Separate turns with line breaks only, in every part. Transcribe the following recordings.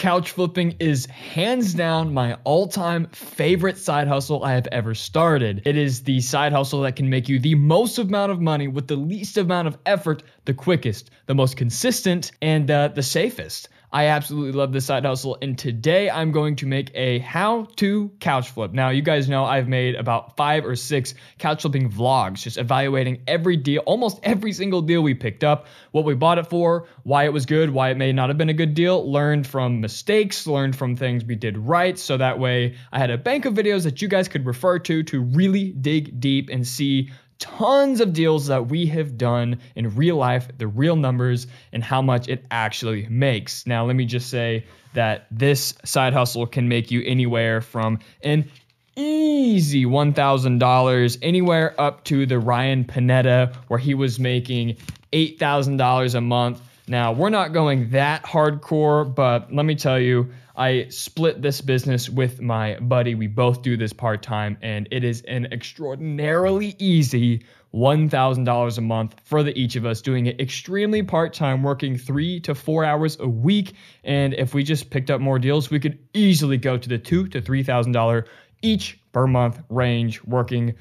Couch flipping is hands down my all time favorite side hustle I have ever started. It is the side hustle that can make you the most amount of money with the least amount of effort, the quickest, the most consistent, and uh, the safest. I absolutely love this side hustle. And today I'm going to make a how to couch flip. Now, you guys know I've made about five or six couch flipping vlogs, just evaluating every deal, almost every single deal we picked up, what we bought it for, why it was good, why it may not have been a good deal, learned from mistakes, learned from things we did right. So that way I had a bank of videos that you guys could refer to to really dig deep and see tons of deals that we have done in real life, the real numbers, and how much it actually makes. Now, let me just say that this side hustle can make you anywhere from an easy $1,000 anywhere up to the Ryan Panetta, where he was making $8,000 a month. Now, we're not going that hardcore, but let me tell you, I split this business with my buddy. We both do this part time, and it is an extraordinarily easy $1,000 a month for the each of us, doing it extremely part time, working three to four hours a week. And if we just picked up more deals, we could easily go to the two to $3,000 each per month range working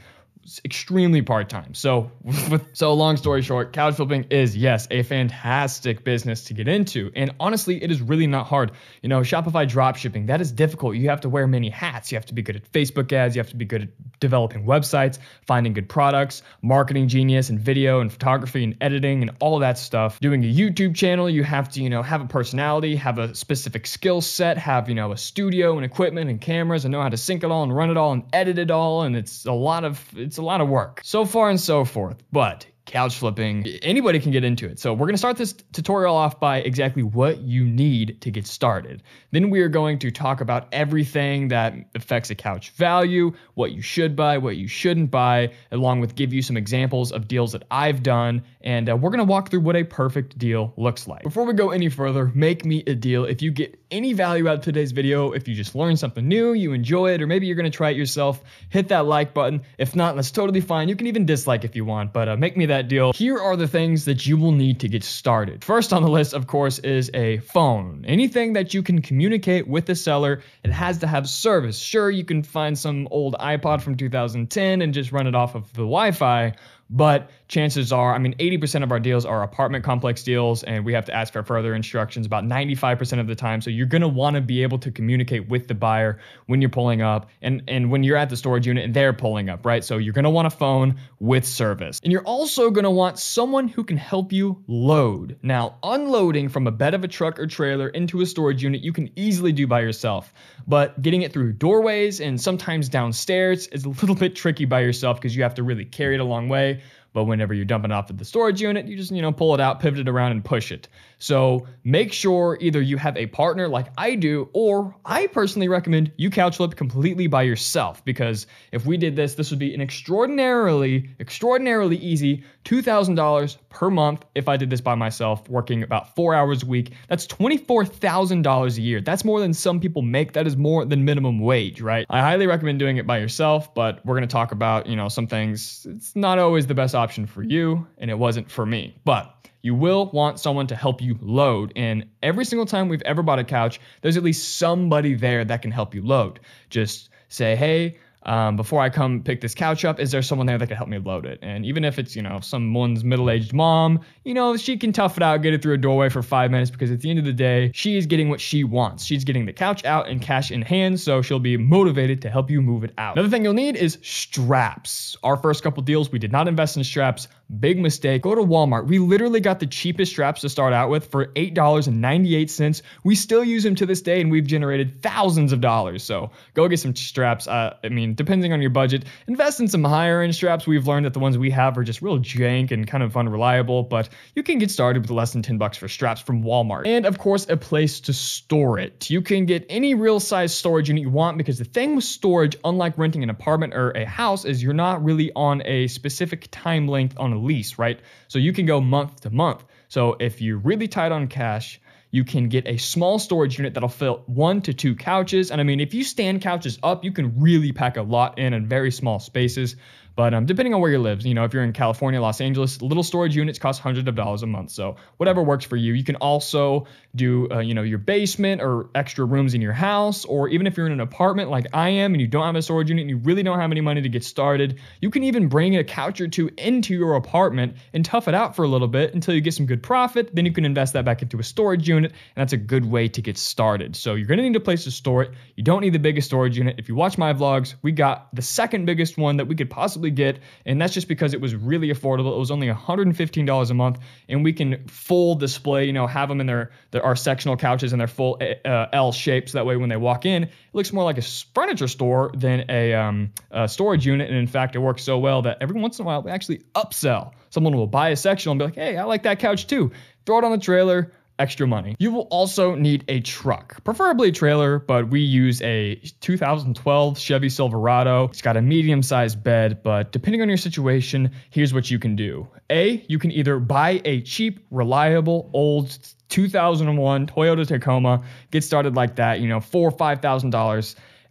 extremely part-time. So, so long story short, couch flipping is yes, a fantastic business to get into. And honestly, it is really not hard. You know, Shopify dropshipping, that is difficult. You have to wear many hats. You have to be good at Facebook ads, you have to be good at developing websites, finding good products, marketing genius and video and photography and editing and all that stuff. Doing a YouTube channel, you have to, you know, have a personality, have a specific skill set, have, you know, a studio and equipment and cameras and know how to sync it all and run it all and edit it all and it's a lot of it's a lot of work. So far and so forth. But couch flipping. Anybody can get into it. So we're going to start this tutorial off by exactly what you need to get started. Then we are going to talk about everything that affects a couch value, what you should buy, what you shouldn't buy, along with give you some examples of deals that I've done. And uh, we're going to walk through what a perfect deal looks like. Before we go any further, make me a deal. If you get any value out of today's video, if you just learned something new, you enjoy it, or maybe you're going to try it yourself, hit that like button. If not, that's totally fine. You can even dislike if you want, but uh, make me that that deal, here are the things that you will need to get started. First on the list, of course, is a phone. Anything that you can communicate with the seller, it has to have service. Sure, you can find some old iPod from 2010 and just run it off of the Wi Fi, but chances are, I mean, 80% of our deals are apartment complex deals, and we have to ask for further instructions about 95% of the time. So you're going to want to be able to communicate with the buyer when you're pulling up and, and when you're at the storage unit and they're pulling up, right? So you're going to want a phone with service. And you're also going to want someone who can help you load. Now, unloading from a bed of a truck or trailer into a storage unit, you can easily do by yourself. But getting it through doorways and sometimes downstairs is a little bit tricky by yourself because you have to really carry it a long way. But whenever you're dumping off at the storage unit, you just, you know, pull it out, pivot it around and push it. So make sure either you have a partner like I do, or I personally recommend you couch flip completely by yourself because if we did this, this would be an extraordinarily, extraordinarily easy $2,000 per month if I did this by myself, working about four hours a week. That's $24,000 a year. That's more than some people make. That is more than minimum wage, right? I highly recommend doing it by yourself, but we're going to talk about, you know, some things. It's not always the best option for you and it wasn't for me. But you will want someone to help you load. And every single time we've ever bought a couch, there's at least somebody there that can help you load. Just say, hey, um, before I come pick this couch up, is there someone there that could help me load it? And even if it's, you know, someone's middle aged mom, you know, she can tough it out, get it through a doorway for five minutes because at the end of the day, she is getting what she wants. She's getting the couch out and cash in hand, so she'll be motivated to help you move it out. Another thing you'll need is straps. Our first couple deals, we did not invest in straps. Big mistake. Go to Walmart. We literally got the cheapest straps to start out with for $8.98. We still use them to this day and we've generated thousands of dollars. So go get some straps. Uh, I mean, depending on your budget, invest in some higher end straps. We've learned that the ones we have are just real jank and kind of unreliable, but you can get started with less than 10 bucks for straps from Walmart. And of course, a place to store it. You can get any real size storage unit you want because the thing with storage, unlike renting an apartment or a house, is you're not really on a specific time length on a lease, right? So you can go month to month. So if you're really tight on cash, you can get a small storage unit that'll fit one to two couches. And I mean, if you stand couches up, you can really pack a lot in in very small spaces. But um, depending on where you live, you know, if you're in California, Los Angeles, little storage units cost hundreds of dollars a month. So whatever works for you. You can also do, uh, you know, your basement or extra rooms in your house, or even if you're in an apartment like I am and you don't have a storage unit and you really don't have any money to get started, you can even bring a couch or two into your apartment and tough it out for a little bit until you get some good profit. Then you can invest that back into a storage unit, and that's a good way to get started. So you're gonna need a place to store it. You don't need the biggest storage unit. If you watch my vlogs, we got the second biggest one that we could possibly absolutely get. And that's just because it was really affordable. It was only $115 a month, and we can full display, you know, have them in their, their our sectional couches in their full uh, L shape. So that way, when they walk in, it looks more like a furniture store than a, um, a storage unit. And in fact, it works so well that every once in a while, we actually upsell. Someone will buy a sectional and be like, hey, I like that couch too. Throw it on the trailer, extra money. You will also need a truck, preferably a trailer, but we use a 2012 Chevy Silverado. It's got a medium sized bed, but depending on your situation, here's what you can do. A, you can either buy a cheap, reliable, old 2001 Toyota Tacoma, get started like that, you know, four or $5,000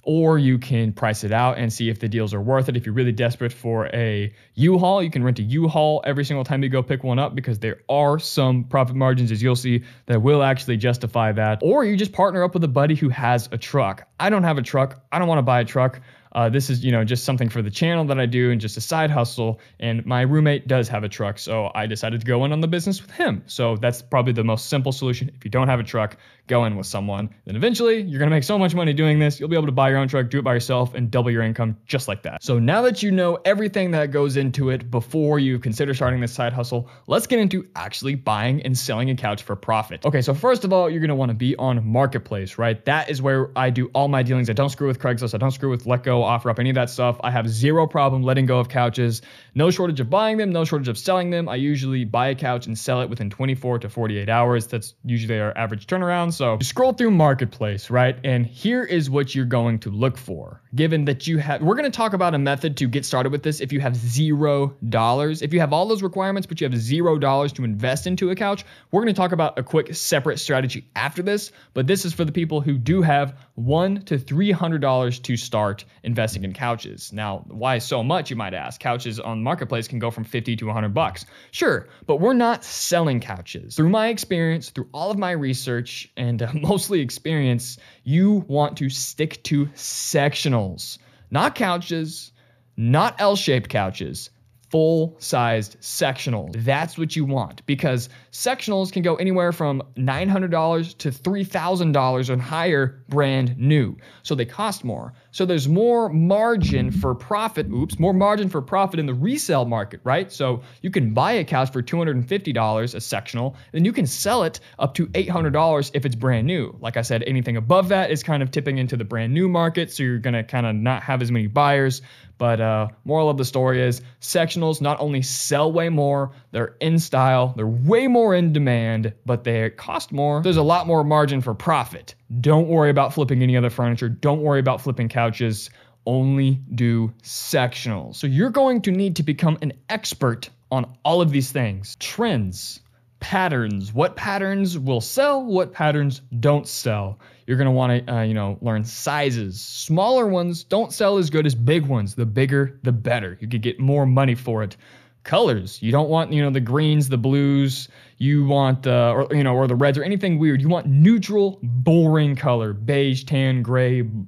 or you can price it out and see if the deals are worth it. If you're really desperate for a U-Haul, you can rent a U-Haul every single time you go pick one up because there are some profit margins, as you'll see, that will actually justify that. Or you just partner up with a buddy who has a truck. I don't have a truck. I don't want to buy a truck. Uh, this is, you know, just something for the channel that I do and just a side hustle. And my roommate does have a truck, so I decided to go in on the business with him. So that's probably the most simple solution. If you don't have a truck, go in with someone. Then eventually, you're gonna make so much money doing this, you'll be able to buy your own truck, do it by yourself, and double your income just like that. So now that you know everything that goes into it before you consider starting this side hustle, let's get into actually buying and selling a couch for profit. Okay, so first of all, you're gonna wanna be on Marketplace, right? That is where I do all my dealings. I don't screw with Craigslist, I don't screw with Letgo offer up, any of that stuff. I have zero problem letting go of couches. No shortage of buying them, no shortage of selling them. I usually buy a couch and sell it within 24 to 48 hours. That's usually our average turnaround. So scroll through Marketplace, right? And here is what you're going to look for given that you have we're going to talk about a method to get started with this if you have zero dollars if you have all those requirements but you have zero dollars to invest into a couch we're going to talk about a quick separate strategy after this but this is for the people who do have one to three hundred dollars to start investing in couches now why so much you might ask couches on marketplace can go from 50 to 100 bucks sure but we're not selling couches through my experience through all of my research and uh, mostly experience you want to stick to sectionals, not couches, not L shaped couches, full sized sectional. That's what you want because Sectionals can go anywhere from $900 to $3,000 and higher brand new. So they cost more. So there's more margin for profit, oops, more margin for profit in the resale market, right? So you can buy a couch for $250 a sectional, and you can sell it up to $800 if it's brand new. Like I said, anything above that is kind of tipping into the brand new market, so you're going to kind of not have as many buyers. But uh, moral of the story is sectionals not only sell way more, they're in style, they're way more more in demand, but they cost more. There's a lot more margin for profit. Don't worry about flipping any other furniture. Don't worry about flipping couches. Only do sectionals. So you're going to need to become an expert on all of these things. Trends, patterns, what patterns will sell, what patterns don't sell. You're going to want to uh, you know learn sizes. Smaller ones don't sell as good as big ones. The bigger the better. You could get more money for it colors. You don't want, you know, the greens, the blues, you want uh, or you know, or the reds or anything weird. You want neutral, boring color, beige, tan, gray, b-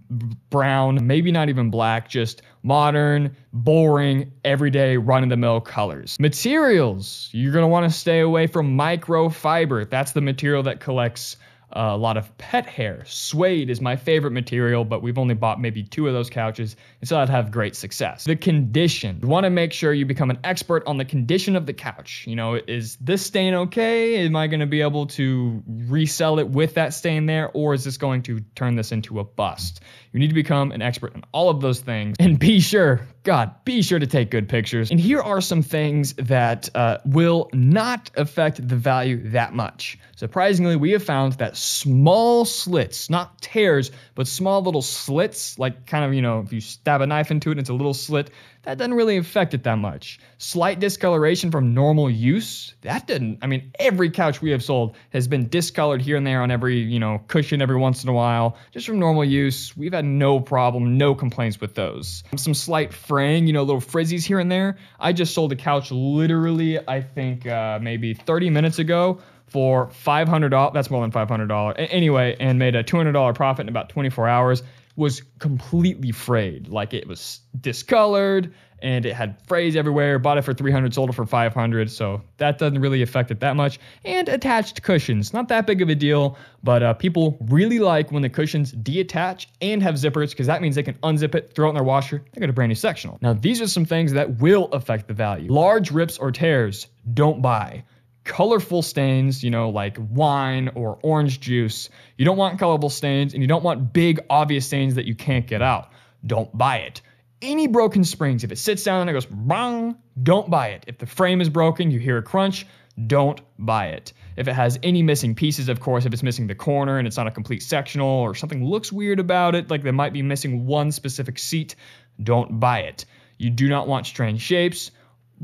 brown, maybe not even black, just modern, boring, everyday run of the mill colors. Materials, you're going to want to stay away from microfiber. That's the material that collects a lot of pet hair. Suede is my favorite material, but we've only bought maybe two of those couches, and so I'd have great success. The condition. You want to make sure you become an expert on the condition of the couch. You know, is this stain okay? Am I going to be able to resell it with that stain there, or is this going to turn this into a bust? You need to become an expert in all of those things and be sure, God, be sure to take good pictures. And here are some things that uh, will not affect the value that much. Surprisingly, we have found that small slits, not tears, but small little slits, like kind of, you know, if you stab a knife into it, it's a little slit that doesn't really affect it that much. Slight discoloration from normal use, that didn't. I mean, every couch we have sold has been discolored here and there on every, you know, cushion every once in a while, just from normal use. We've had no problem, no complaints with those. Some slight fraying, you know, little frizzies here and there. I just sold a couch literally, I think, uh, maybe 30 minutes ago for $500. That's more than $500. Anyway, and made a $200 profit in about 24 hours was completely frayed. Like it was discolored and it had frays everywhere. Bought it for 300, sold it for 500. So that doesn't really affect it that much. And attached cushions, not that big of a deal, but uh, people really like when the cushions deattach and have zippers because that means they can unzip it, throw it in their washer, they get a brand new sectional. Now, these are some things that will affect the value. Large rips or tears, don't buy colorful stains, you know, like wine or orange juice. You don't want colorful stains and you don't want big, obvious stains that you can't get out. Don't buy it. Any broken springs, if it sits down and it goes bang, don't buy it. If the frame is broken, you hear a crunch, don't buy it. If it has any missing pieces, of course, if it's missing the corner and it's not a complete sectional or something looks weird about it, like they might be missing one specific seat, don't buy it. You do not want strange shapes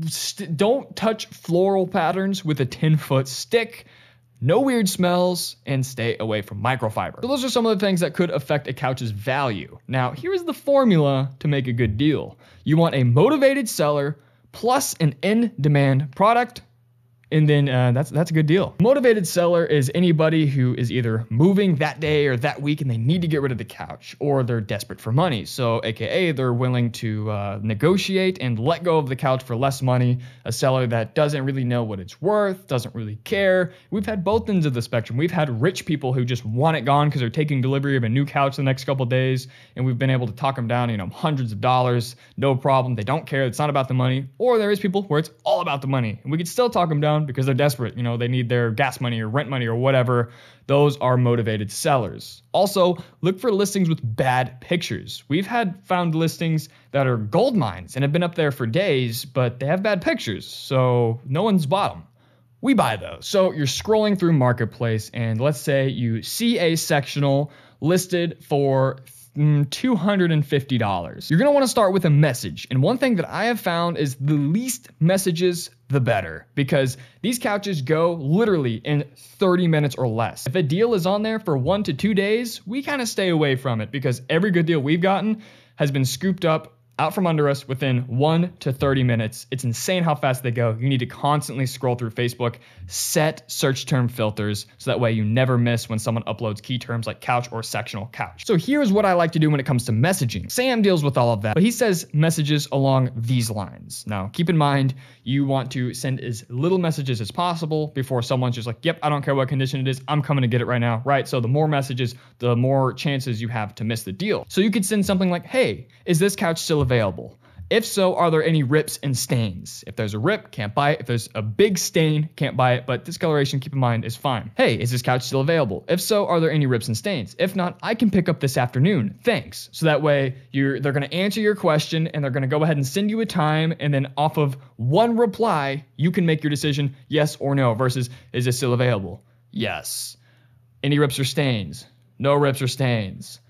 st- don't touch floral patterns with a 10 foot stick. No weird smells and stay away from microfiber. So those are some of the things that could affect a couch's value. Now, here is the formula to make a good deal. You want a motivated seller plus an in demand product and then uh, that's that's a good deal. Motivated seller is anybody who is either moving that day or that week and they need to get rid of the couch, or they're desperate for money. So, AKA, they're willing to uh, negotiate and let go of the couch for less money. A seller that doesn't really know what it's worth, doesn't really care. We've had both ends of the spectrum. We've had rich people who just want it gone because they're taking delivery of a new couch the next couple days, and we've been able to talk them down, you know, hundreds of dollars, no problem. They don't care. It's not about the money. Or there is people where it's all about the money, and we could still talk them down down because they're desperate. You know, they need their gas money or rent money or whatever. Those are motivated sellers. Also, look for listings with bad pictures. We've had found listings that are gold mines and have been up there for days, but they have bad pictures, so no one's bought them. We buy those. So you're scrolling through Marketplace, and let's say you see a sectional listed for Mm, $250. You're gonna wanna start with a message. And one thing that I have found is the least messages, the better, because these couches go literally in 30 minutes or less. If a deal is on there for one to two days, we kinda stay away from it because every good deal we've gotten has been scooped up out from under us within 1 to 30 minutes. It's insane how fast they go. You need to constantly scroll through Facebook, set search term filters so that way you never miss when someone uploads key terms like couch or sectional couch. So here's what I like to do when it comes to messaging. Sam deals with all of that, but he says messages along these lines. Now, keep in mind, you want to send as little messages as possible before someone's just like, "Yep, I don't care what condition it is. I'm coming to get it right now." Right? So the more messages, the more chances you have to miss the deal. So you could send something like, "Hey, is this couch still available? If so, are there any rips and stains? If there's a rip, can't buy it. If there's a big stain, can't buy it, but discoloration, keep in mind, is fine. Hey, is this couch still available? If so, are there any rips and stains? If not, I can pick up this afternoon. Thanks. So that way you're they're gonna answer your question and they're gonna go ahead and send you a time, and then off of one reply, you can make your decision yes or no, versus is this still available? Yes. Any rips or stains? No rips or stains.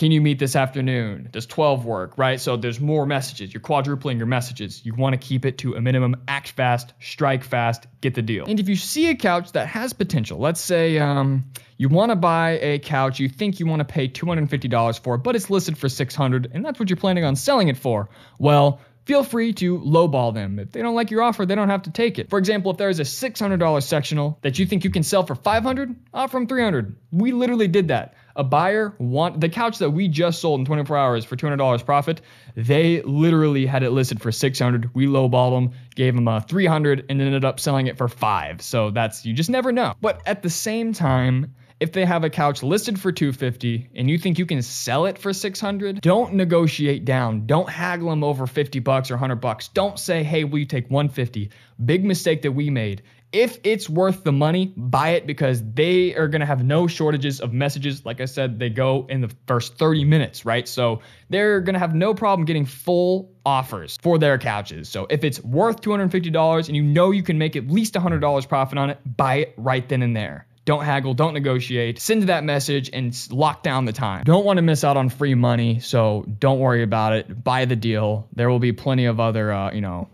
Can you meet this afternoon? Does 12 work? Right? So there's more messages. You're quadrupling your messages. You want to keep it to a minimum. Act fast, strike fast, get the deal. And if you see a couch that has potential, let's say um, you want to buy a couch you think you want to pay $250 for, but it's listed for 600 and that's what you're planning on selling it for. Well, feel free to lowball them. If they don't like your offer, they don't have to take it. For example, if there is a $600 sectional that you think you can sell for 500, offer them 300. We literally did that a buyer want the couch that we just sold in 24 hours for $200 profit. They literally had it listed for 600. We lowballed them, gave them a 300 and ended up selling it for 5. So that's you just never know. But at the same time, if they have a couch listed for 250 and you think you can sell it for 600 don't negotiate down don't haggle them over 50 bucks or 100 bucks don't say hey will you take 150 big mistake that we made if it's worth the money, buy it because they are going to have no shortages of messages. Like I said, they go in the first 30 minutes, right? So they're going to have no problem getting full offers for their couches. So if it's worth $250 and you know you can make at least $100 profit on it, buy it right then and there. Don't haggle, don't negotiate. Send that message and lock down the time. Don't want to miss out on free money, so don't worry about it. Buy the deal. There will be plenty of other, uh, you know,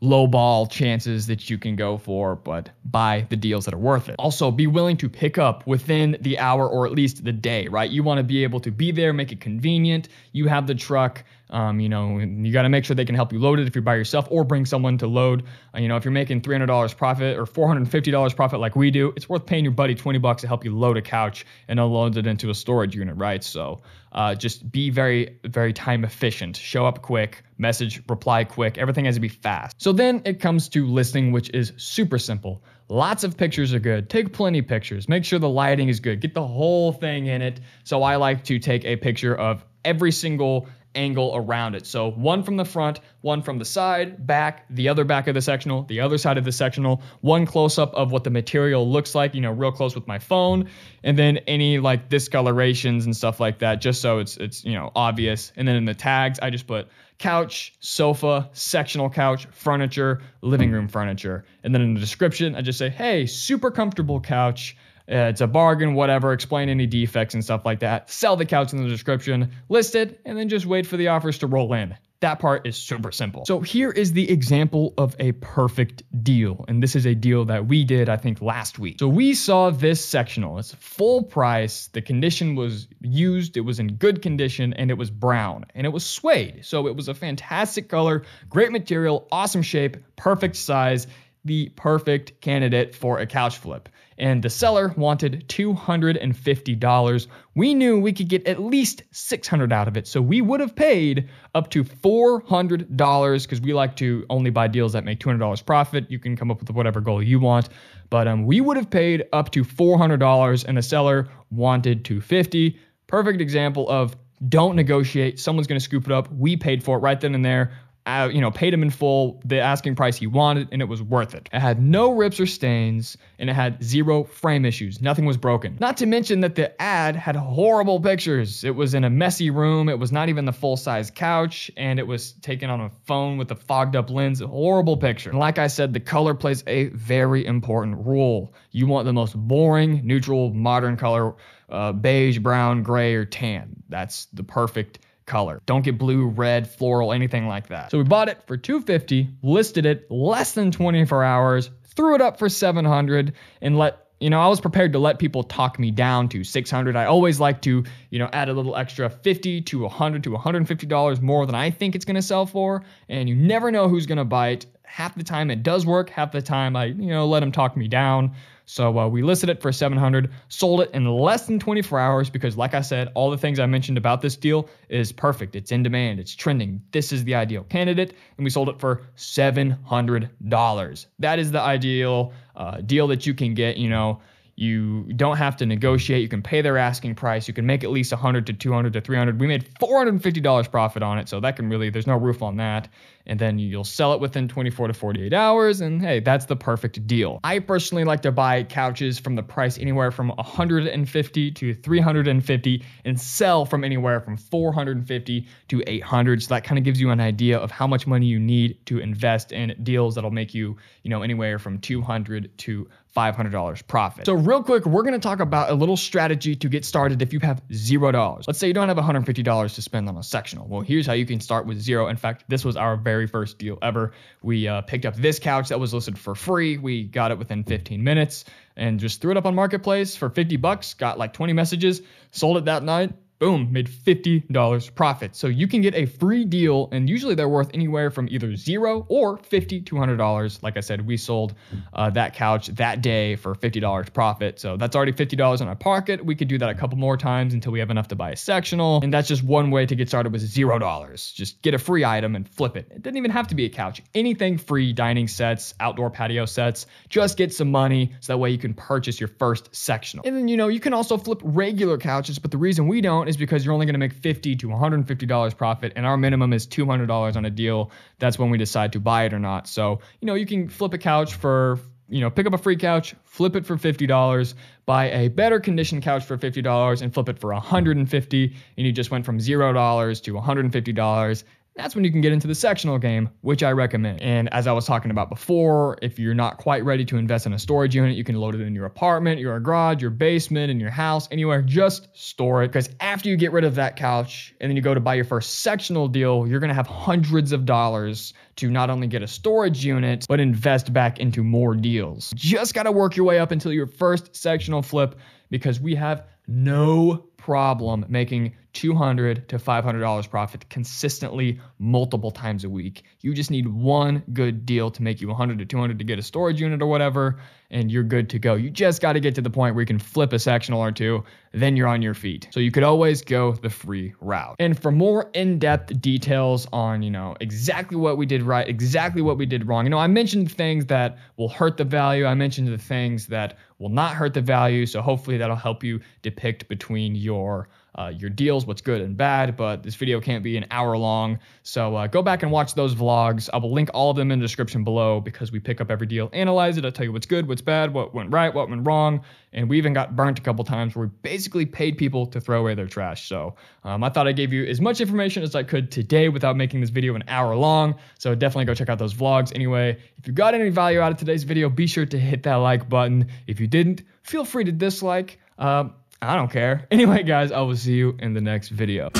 low ball chances that you can go for, but buy the deals that are worth it. Also, be willing to pick up within the hour or at least the day, right? You want to be able to be there, make it convenient. You have the truck um, you know, you got to make sure they can help you load it if you're by yourself or bring someone to load. Uh, you know, if you're making $300 profit or $450 profit like we do, it's worth paying your buddy 20 bucks to help you load a couch and unload it into a storage unit, right? So uh, just be very, very time efficient. Show up quick, message, reply quick. Everything has to be fast. So then it comes to listing, which is super simple. Lots of pictures are good. Take plenty of pictures. Make sure the lighting is good. Get the whole thing in it. So I like to take a picture of every single angle around it. So one from the front, one from the side, back, the other back of the sectional, the other side of the sectional, one close up of what the material looks like, you know, real close with my phone, and then any like discolorations and stuff like that, just so it's it's you know obvious. And then in the tags, I just put couch, sofa, sectional couch, furniture, living room furniture. And then in the description, I just say, hey, super comfortable couch uh, it's a bargain, whatever. Explain any defects and stuff like that. Sell the couch in the description, list it, and then just wait for the offers to roll in. That part is super simple. So here is the example of a perfect deal. And this is a deal that we did, I think, last week. So we saw this sectional. It's full price. The condition was used. It was in good condition and it was brown and it was suede. So it was a fantastic color, great material, awesome shape, perfect size, the perfect candidate for a couch flip and the seller wanted $250. We knew we could get at least 600 out of it, so we would have paid up to $400 because we like to only buy deals that make $200 profit. You can come up with whatever goal you want, but um, we would have paid up to $400 and the seller wanted 250. Perfect example of don't negotiate. Someone's going to scoop it up. We paid for it right then and there uh, you know, paid him in full the asking price he wanted, and it was worth it. It had no rips or stains, and it had zero frame issues. Nothing was broken. Not to mention that the ad had horrible pictures. It was in a messy room, it was not even the full size couch, and it was taken on a phone with a fogged up lens. horrible picture. And like I said, the color plays a very important role. You want the most boring, neutral, modern color uh, beige, brown, gray, or tan. That's the perfect color. Don't get blue, red, floral, anything like that. So we bought it for 250, listed it less than 24 hours, threw it up for 700 and let you know, I was prepared to let people talk me down to 600. I always like to, you know, add a little extra 50 to 100 to 150 dollars more than I think it's going to sell for, and you never know who's going to buy it. Half the time it does work, half the time I, you know, let them talk me down. So uh, we listed it for 700, sold it in less than 24 hours because, like I said, all the things I mentioned about this deal is perfect. It's in demand, it's trending. This is the ideal candidate, and we sold it for $700. That is the ideal uh, deal that you can get. You know, you don't have to negotiate. You can pay their asking price. You can make at least 100 to 200 to 300. We made $450 profit on it, so that can really there's no roof on that. And then you'll sell it within 24 to 48 hours and hey, that's the perfect deal. I personally like to buy couches from the price anywhere from 150 to 350 and sell from anywhere from 450 to 800. So that kind of gives you an idea of how much money you need to invest in deals that'll make you, you know, anywhere from 200 to $500 profit. So real quick, we're going to talk about a little strategy to get started if you have $0. Let's say you don't have $150 to spend on a sectional. Well, here's how you can start with zero. In fact, this was our very first deal ever. We uh, picked up this couch that was listed for free. We got it within 15 minutes and just threw it up on marketplace for 50 bucks, got like 20 messages, sold it that night, boom, made $50 profit. So you can get a free deal, and usually they're worth anywhere from either zero or $50, $200. Like I said, we sold uh, that couch that day for $50 profit. So that's already $50 in our pocket. We could do that a couple more times until we have enough to buy a sectional. And that's just one way to get started with $0. Just get a free item and flip it. It doesn't even have to be a couch, anything free, dining sets, outdoor patio sets. Just get some money so that way you can purchase your first sectional. And then, you know, you can also flip regular couches, but the reason we don't don't is because you're only going to make $50 to $150 profit, and our minimum is $200 on a deal. That's when we decide to buy it or not. So, you know, you can flip a couch for you know, pick up a free couch, flip it for $50, buy a better condition couch for $50 and flip it for $150 and you just went from $0 to $150 that's when you can get into the sectional game, which I recommend. And as I was talking about before, if you're not quite ready to invest in a storage unit, you can load it in your apartment, your garage, your basement, in your house, anywhere. Just store it because after you get rid of that couch and then you go to buy your first sectional deal, you're going to have hundreds of dollars to not only get a storage unit, but invest back into more deals. Just got to work your way up until your first sectional flip because we have no problem making $200 to $500 profit consistently multiple times a week. You just need one good deal to make you 100 to 200 to get a storage unit or whatever, and you're good to go. You just got to get to the point where you can flip a sectional or two, then you're on your feet. So you could always go the free route. And for more in-depth details on, you know, exactly what we did right, exactly what we did wrong. You know, I mentioned things that will hurt the value. I mentioned the things that will not hurt the value. So hopefully that'll help you depict between your your uh, your deals, what's good and bad. But this video can't be an hour long, so uh, go back and watch those vlogs. I will link all of them in the description below because we pick up every deal, analyze it. I tell you what's good, what's bad, what went right, what went wrong, and we even got burnt a couple times where we basically paid people to throw away their trash. So um, I thought I gave you as much information as I could today without making this video an hour long. So definitely go check out those vlogs. Anyway, if you got any value out of today's video, be sure to hit that like button. If you didn't, feel free to dislike. Um, I don't care. Anyway, guys, I will see you in the next video.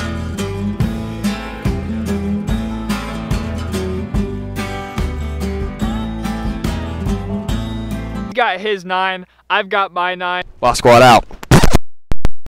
He's got his nine. I've got my nine. Boss squad out.